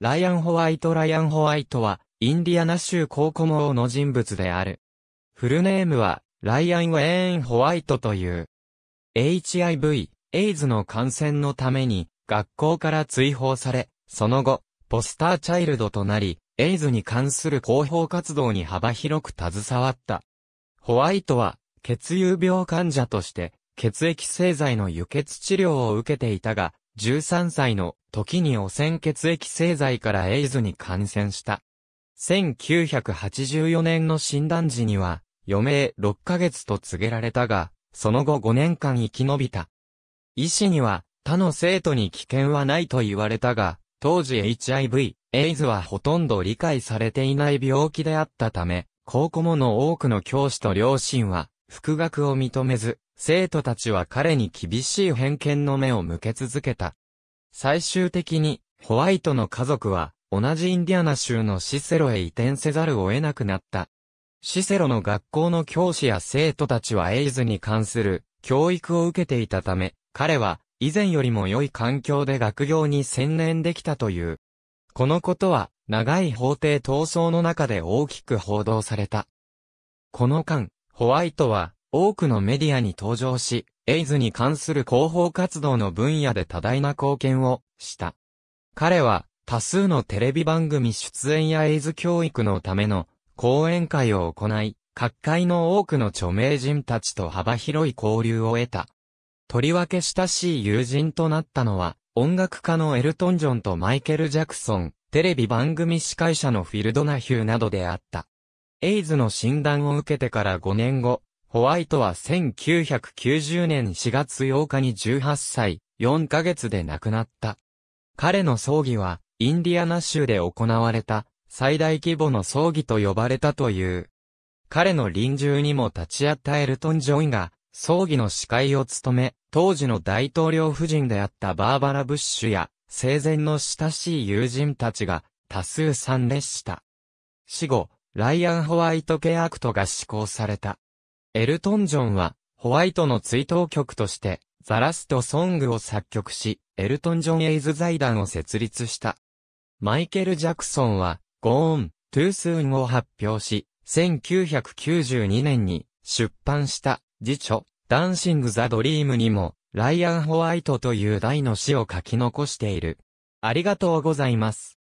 ライアン・ホワイト・ライアン・ホワイトは、インディアナ州コーコモ王の人物である。フルネームは、ライアン・ウェーン・ホワイトという。HIV、エイズの感染のために、学校から追放され、その後、ポスターチャイルドとなり、エイズに関する広報活動に幅広く携わった。ホワイトは、血友病患者として、血液製剤の輸血治療を受けていたが、13歳の時に汚染血液製剤からエイズに感染した。1984年の診断時には、余命6ヶ月と告げられたが、その後5年間生き延びた。医師には、他の生徒に危険はないと言われたが、当時 HIV、エイズはほとんど理解されていない病気であったため、高校もの多くの教師と両親は、復学を認めず、生徒たちは彼に厳しい偏見の目を向け続けた。最終的に、ホワイトの家族は、同じインディアナ州のシセロへ移転せざるを得なくなった。シセロの学校の教師や生徒たちはエイズに関する教育を受けていたため、彼は以前よりも良い環境で学業に専念できたという。このことは長い法廷闘争の中で大きく報道された。この間、ホワイトは多くのメディアに登場し、エイズに関する広報活動の分野で多大な貢献をした。彼は多数のテレビ番組出演やエイズ教育のための講演会を行い、各界の多くの著名人たちと幅広い交流を得た。とりわけ親しい友人となったのは、音楽家のエルトン・ジョンとマイケル・ジャクソン、テレビ番組司会者のフィルドナヒューなどであった。エイズの診断を受けてから5年後、ホワイトは1990年4月8日に18歳、4ヶ月で亡くなった。彼の葬儀は、インディアナ州で行われた、最大規模の葬儀と呼ばれたという。彼の臨終にも立ち会ったエルトン・ジョイが、葬儀の司会を務め、当時の大統領夫人であったバーバラ・ブッシュや、生前の親しい友人たちが、多数参列した。死後、ライアン・ホワイト・ケアクトが施行された。エルトン・ジョンは、ホワイトの追悼曲として、ザ・ラスト・ソングを作曲し、エルトン・ジョン・エイズ財団を設立した。マイケル・ジャクソンは、ゴーン、トゥースーンを発表し、1992年に出版した辞書、ダンシング・ザ・ドリームにも、ライアン・ホワイトという大の詩を書き残している。ありがとうございます。